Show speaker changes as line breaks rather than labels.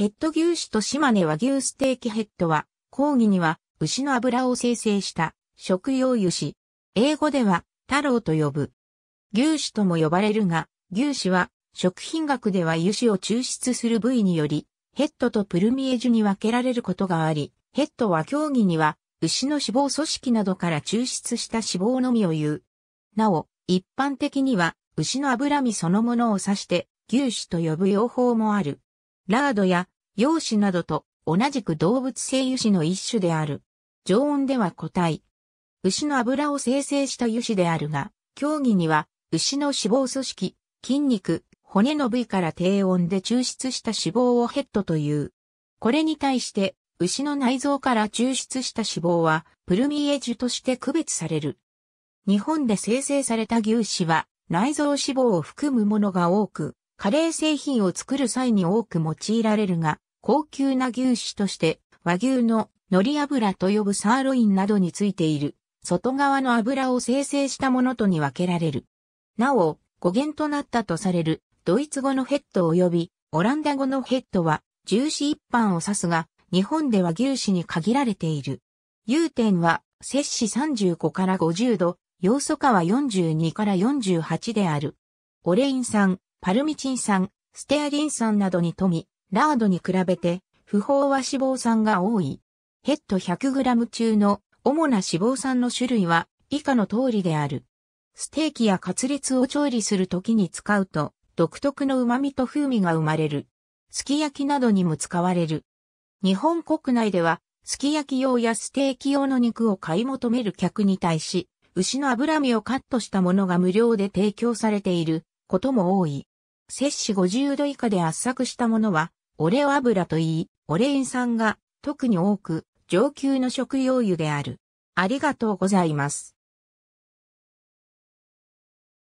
ヘッド牛種と島根和牛ステーキヘッドは、講義には牛の油を生成した食用油脂。英語では太郎と呼ぶ。牛種とも呼ばれるが、牛種は食品学では油脂を抽出する部位により、ヘッドとプルミエジュに分けられることがあり、ヘッドは競技には牛の脂肪組織などから抽出した脂肪のみを言う。なお、一般的には牛の脂身そのものを指して牛脂と呼ぶ用法もある。ラードや陽子などと同じく動物性油脂の一種である。常温では固体。牛の油を生成した油脂であるが、競技には牛の脂肪組織、筋肉、骨の部位から低温で抽出した脂肪をヘッドという。これに対して牛の内臓から抽出した脂肪はプルミエジュとして区別される。日本で生成された牛脂は内臓脂肪を含むものが多く、カレー製品を作る際に多く用いられるが、高級な牛脂として和牛の海苔油と呼ぶサーロインなどについている外側の油を生成したものとに分けられる。なお、語源となったとされるドイツ語のヘッド及びオランダ語のヘッドは重視一般を指すが、日本では牛脂に限られている。融点は摂氏35から50度、要素化は42から48である。オレイン酸、パルミチン酸、ステアリン酸などに富み、ラードに比べて、不飽和脂肪酸が多い。ヘッド 100g 中の主な脂肪酸の種類は以下の通りである。ステーキやカツレツを調理するときに使うと、独特の旨味と風味が生まれる。すき焼きなどにも使われる。日本国内では、すき焼き用やステーキ用の肉を買い求める客に対し、牛の脂身をカットしたものが無料で提供されていることも多い。摂氏50度以下で圧搾したものは、オレオ油といい、オレイン酸が特に多く、上級の食用油である。ありがとうございます。